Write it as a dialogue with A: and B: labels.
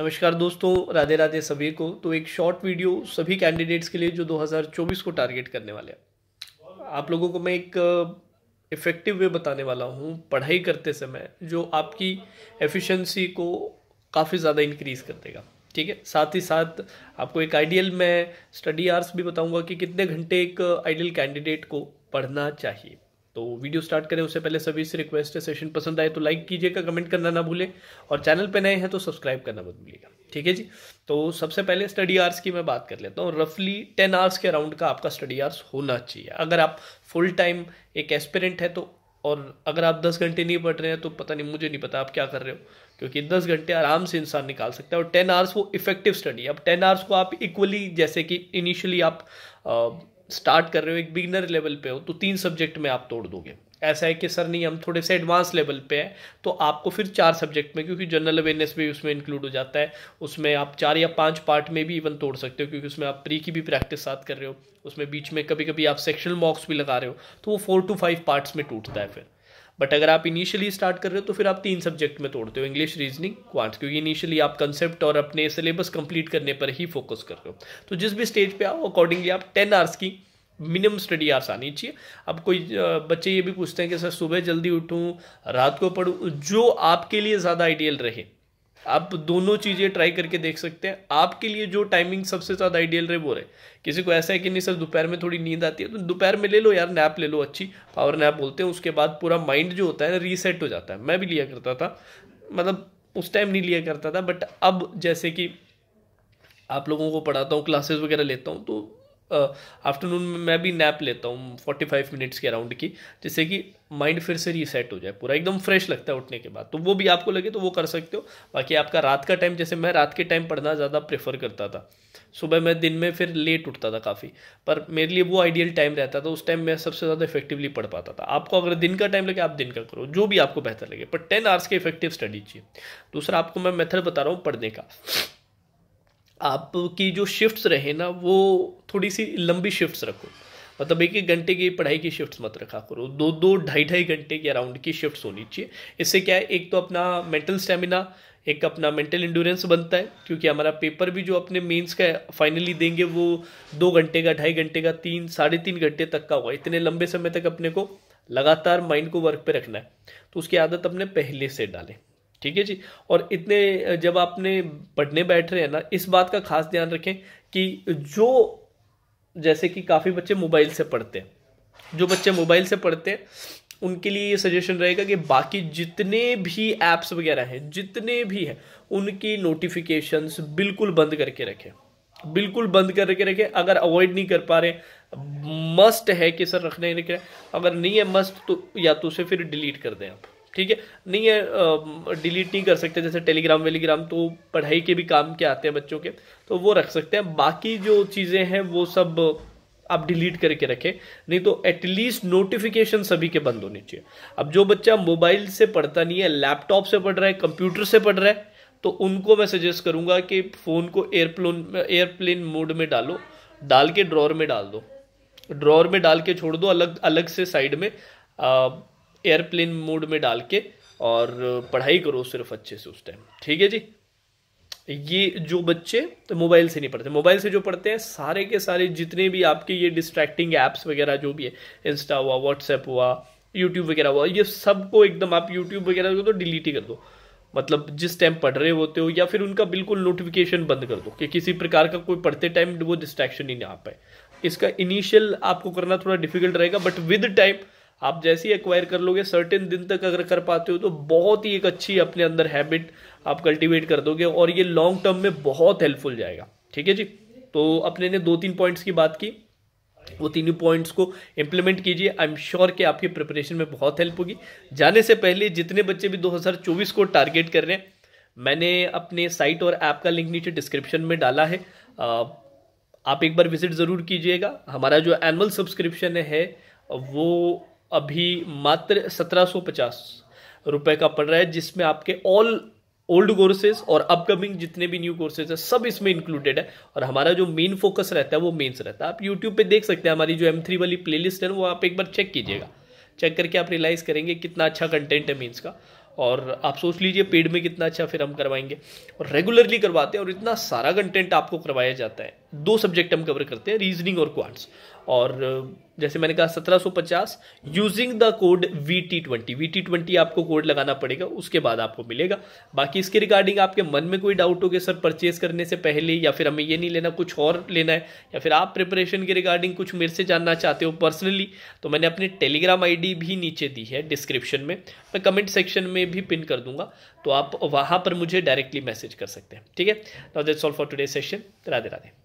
A: नमस्कार दोस्तों राधे राधे सभी को तो एक शॉर्ट वीडियो सभी कैंडिडेट्स के लिए जो 2024 को टारगेट करने वाले हैं आप लोगों को मैं एक इफ़ेक्टिव uh, वे बताने वाला हूँ पढ़ाई करते समय जो आपकी एफिशिएंसी को काफ़ी ज़्यादा इंक्रीज़ कर देगा ठीक है साथ ही साथ आपको एक आइडियल मैं स्टडी आर्स भी बताऊँगा कि कितने घंटे एक आइडियल uh, कैंडिडेट को पढ़ना चाहिए तो वीडियो स्टार्ट करें उससे पहले सभी से रिक्वेस्ट है सेशन पसंद आए तो लाइक कीजिएगा कमेंट करना ना भूलें और चैनल पे नए हैं तो सब्सक्राइब करना मत भूलिएगा ठीक है जी तो सबसे पहले स्टडी आवर्स की मैं बात कर लेता हूँ रफली टेन आवर्स के अराउंड का आपका स्टडी आवर्स होना चाहिए अगर आप फुल टाइम एक एस्पिरेंट है तो और अगर आप दस घंटे नहीं पढ़ रहे हैं तो पता नहीं मुझे नहीं पता आप क्या कर रहे हो क्योंकि दस घंटे आराम से इंसान निकाल सकता है और टेन आवर्स वो इफेक्टिव स्टडी है अब टेन आवर्स को आप इक्वली जैसे कि इनिशियली आप स्टार्ट कर रहे हो एक बिगनर लेवल पे हो तो तीन सब्जेक्ट में आप तोड़ दोगे ऐसा है कि सर नहीं हम थोड़े से एडवांस लेवल पे हैं तो आपको फिर चार सब्जेक्ट में क्योंकि जनरल अवेयरनेस भी उसमें इंक्लूड हो जाता है उसमें आप चार या पांच पार्ट में भी इवन तोड़ सकते हो क्योंकि उसमें आप प्री की भी प्रैक्टिस साथ कर रहे हो उसमें बीच में कभी कभी आप सेक्शनल मॉक्स भी लगा रहे हो तो वो फोर टू फाइव पार्ट्स में टूटता है फिर बट अगर आप इनिशियली स्टार्ट कर रहे हो तो फिर आप तीन सब्जेक्ट में तोड़ते हो इंग्लिश रीजनिंग क्वांट्स क्योंकि इनिशियली आप कंसेप्ट और अपने सिलेबस कंप्लीट करने पर ही फोकस कर रहे हो तो जिस भी स्टेज पे आओ अकॉर्डिंगली आप टेन आवर्स की मिनिमम स्टडी आवर्स आनी चाहिए अब कोई बच्चे ये भी पूछते हैं कि सर सुबह जल्दी उठूँ रात को पढ़ूँ जो आपके लिए ज़्यादा आइडियल रहे आप दोनों चीज़ें ट्राई करके देख सकते हैं आपके लिए जो टाइमिंग सबसे ज़्यादा आइडियल रहे वो रहे किसी को ऐसा है कि नहीं सर दोपहर में थोड़ी नींद आती है तो दोपहर में ले लो यार नैप ले लो अच्छी पावर नैप बोलते हैं उसके बाद पूरा माइंड जो होता है ना रीसेट हो जाता है मैं भी लिया करता था मतलब उस टाइम नहीं लिया करता था बट अब जैसे कि आप लोगों को पढ़ाता हूँ क्लासेस वगैरह लेता हूँ तो आफ्टरनून में मैं भी नैप लेता हूँ फोर्टी फाइव मिनट्स के अराउंड की जिससे कि माइंड फिर से रीसेट हो जाए पूरा एकदम फ्रेश लगता है उठने के बाद तो वो भी आपको लगे तो वो कर सकते हो बाकी आपका रात का टाइम जैसे मैं रात के टाइम पढ़ना ज़्यादा प्रेफर करता था सुबह मैं दिन में फिर लेट उठता था काफ़ी पर मेरे लिए वो आइडियल टाइम रहता था उस टाइम मैं सबसे ज़्यादा इफेक्टिवली पढ़ पाता था आपको अगर दिन का टाइम लगे आप दिन का करो जो भी आपको बेहतर लगे पर टेन आवर्स के इफेक्टिव स्टडी चाहिए दूसरा आपको मैं मेथड बता रहा हूँ पढ़ने का आपकी जो शिफ्ट्स रहे ना वो थोड़ी सी लंबी शिफ्ट्स रखो मतलब एक एक घंटे की पढ़ाई की शिफ्ट्स मत रखा करो दो दो ढाई ढाई घंटे के अराउंड की शिफ्ट्स होनी चाहिए इससे क्या है एक तो अपना मेंटल स्टेमिना एक अपना मेंटल इंडोरेंस बनता है क्योंकि हमारा पेपर भी जो अपने मेंस का फाइनली देंगे वो दो घंटे का ढाई घंटे का तीन साढ़े तीन घंटे तक का होगा इतने लंबे समय तक अपने को लगातार माइंड को वर्क पे रखना है तो उसकी आदत अपने पहले से डालें ठीक है जी और इतने जब आपने पढ़ने बैठ रहे हैं ना इस बात का खास ध्यान रखें कि जो जैसे कि काफ़ी बच्चे मोबाइल से पढ़ते हैं जो बच्चे मोबाइल से पढ़ते हैं उनके लिए ये सजेशन रहेगा कि बाकी जितने भी ऐप्स वगैरह हैं जितने भी हैं उनकी नोटिफिकेशंस बिल्कुल बंद करके रखें बिल्कुल बंद करके रखें अगर अवॉइड नहीं कर पा रहे मस्ट है कि सर रखना ही रखें अगर नहीं है मस्ट तो या तो उसे फिर डिलीट कर दें आप ठीक है नहीं है डिलीट नहीं कर सकते जैसे टेलीग्राम वेलीग्राम तो पढ़ाई के भी काम के आते हैं बच्चों के तो वो रख सकते हैं बाकी जो चीज़ें हैं वो सब आप डिलीट करके रखें नहीं तो एटलीस्ट नोटिफिकेशन सभी के बंद होने चाहिए अब जो बच्चा मोबाइल से पढ़ता नहीं है लैपटॉप से पढ़ रहा है कंप्यूटर से पढ़ रहा है तो उनको मैं सजेस्ट करूंगा कि फ़ोन को एयरप्लोन एयरप्लेन मोड में डालो डाल के ड्रॉर में डाल दो ड्रॉर में डाल के छोड़ दो अलग अलग से साइड में आ, एयरप्लेन मोड में डाल के और पढ़ाई करो सिर्फ अच्छे से उस टाइम ठीक है जी ये जो बच्चे तो मोबाइल से नहीं पढ़ते मोबाइल से जो पढ़ते हैं सारे के सारे जितने भी आपके ये डिस्ट्रैक्टिंग ऐप्स वगैरह जो भी है इंस्टा हुआ व्हाट्सएप हुआ यूट्यूब वगैरह हुआ ये सबको एकदम आप यूट्यूब वगैरह को तो डिलीट ही कर दो मतलब जिस टाइम पढ़ रहे होते हो या फिर उनका बिल्कुल नोटिफिकेशन बंद कर दो कि किसी प्रकार का कोई पढ़ते टाइम वो डिस्ट्रैक्शन ही ना आ पाए इसका इनिशियल आपको करना थोड़ा डिफिकल्ट रहेगा बट विद टाइम आप जैसे ही एक्वायर कर लोगे सर्टेन दिन तक अगर कर पाते हो तो बहुत ही एक अच्छी अपने अंदर हैबिट आप कल्टीवेट कर दोगे और ये लॉन्ग टर्म में बहुत हेल्पफुल जाएगा ठीक है जी तो अपने ने दो तीन पॉइंट्स की बात की वो तीनों पॉइंट्स को इम्प्लीमेंट कीजिए आई एम श्योर कि आपकी प्रिपरेशन में बहुत हेल्प होगी जाने से पहले जितने बच्चे भी 2024 को टारगेट कर रहे हैं मैंने अपने साइट और ऐप का लिंक नीचे डिस्क्रिप्शन में डाला है आप एक बार विजिट ज़रूर कीजिएगा हमारा जो एनुअल सब्सक्रिप्शन है वो अभी मात्र 1750 रुपए का पड़ रहा है जिसमें आपके ऑल ओल्ड कोर्सेज और अपकमिंग जितने भी न्यू कोर्सेज है सब इसमें इंक्लूडेड है और हमारा जो मेन फोकस रहता है वो मेन्स रहता है आप यूट्यूब पे देख सकते हैं हमारी जो एम थ्री वाली प्लेलिस्ट है वो आप एक बार चेक कीजिएगा चेक करके आप रियलाइज़ करेंगे कितना अच्छा कंटेंट है मेन्स का और आप सोच लीजिए पेड में कितना अच्छा फिर हम करवाएंगे और रेगुलरली करवाते हैं और इतना सारा कंटेंट आपको करवाया जाता है दो सब्जेक्ट हम कवर करते हैं रीजनिंग और क्वांट्स और जैसे मैंने कहा 1750 using the code V T twenty V T twenty आपको कोड लगाना पड़ेगा उसके बाद आपको मिलेगा बाकी इसके रिगार्डिंग आपके मन में कोई डाउट हो गया सर परचेज करने से पहले या फिर हमें ये नहीं लेना कुछ और लेना है या फिर आप प्रिपरेशन के रिगार्डिंग कुछ मेरे से जानना चाहते हो पर्सनली तो मैंने अपने टेलीग्राम आई भी नीचे दी है डिस्क्रिप्शन में मैं कमेंट सेक्शन में भी पिन कर दूंगा तो आप वहाँ पर मुझे डायरेक्टली मैसेज कर सकते हैं ठीक है now that's all for today session Radhe Radhe